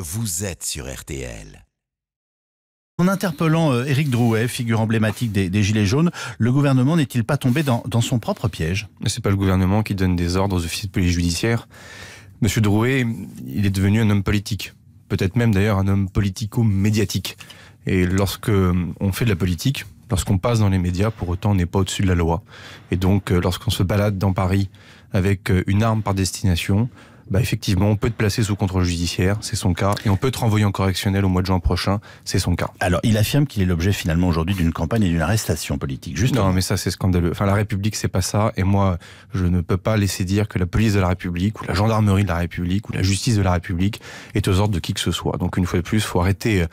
Vous êtes sur RTL. En interpellant euh, Éric Drouet, figure emblématique des, Gilets jaunes, le gouvernement n'est-il pas tombé dans, son propre piège Ce C'est pas le gouvernement qui donne des ordres aux officiers de police judiciaire. Monsieur Drouet, il est devenu un homme politique. Peut-être même d'ailleurs un homme politico-médiatique. Et lorsque euh, on fait de la politique, lorsqu'on passe dans les médias, pour autant on n'est pas au-dessus de la loi. Et donc euh, lorsqu'on se balade dans Paris avec une arme par destination, bah effectivement, on peut te placer sous contrôle judiciaire, c'est son cas, et on peut te renvoyer en correctionnel au mois de juin prochain, c'est son cas. Alors, il affirme qu'il est l'objet finalement aujourd'hui d'une campagne et d'une arrestation politique, justement. Non, mais ça c'est scandaleux. Enfin, la République, c'est pas ça, et moi, je ne peux pas laisser dire que la police de la République, ou la gendarmerie de la République, ou la justice de la République est aux ordres de qui que ce soit. Donc, une fois de plus, faut arrêter euh,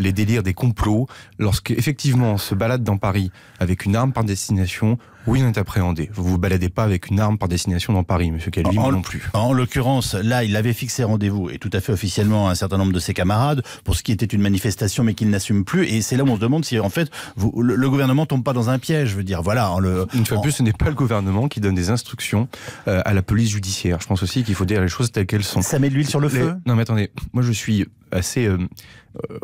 les, délires des complots. Lorsque, effectivement, on se balade dans Paris avec une arme par destination, oui, on est appréhendé. Vous vous baladez pas avec une arme par destination dans Paris, Monsieur Calvi, non plus. En l'occurrence, là, il avait fixé rendez-vous et tout à fait officiellement un certain nombre de ses camarades pour ce qui était une manifestation, mais qu'il n'assume plus. Et c'est là où on se demande si en fait le, gouvernement tombe pas dans un piège. Je veux dire, voilà. le, une fois plus, ce n'est pas le gouvernement qui donne des instructions euh, à la police judiciaire. Je pense aussi qu'il faut dire les choses telles qu'elles sont. Ça met de l'huile sur le feu. Non, mais attendez. Moi, je suis assez euh,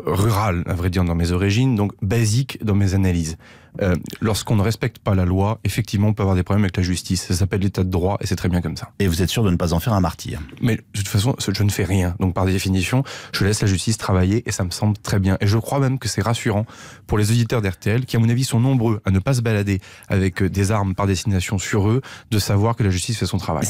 rural, à vrai dire, dans mes origines, donc basique dans mes analyses. Euh, lorsqu'on ne respecte pas la loi, effectivement, on peut avoir des problèmes avec la justice. Ça s'appelle l'état de droit et c'est très bien comme ça. Et vous êtes sûr de ne pas en faire un martyr Mais de toute façon, je ne fais rien. Donc par définition, je laisse la justice travailler et ça me semble très bien. Et je crois même que c'est rassurant pour les auditeurs d'RTL, qui à mon avis sont nombreux à ne pas se balader avec euh, des armes par destination sur eux, de savoir que la justice fait son travail.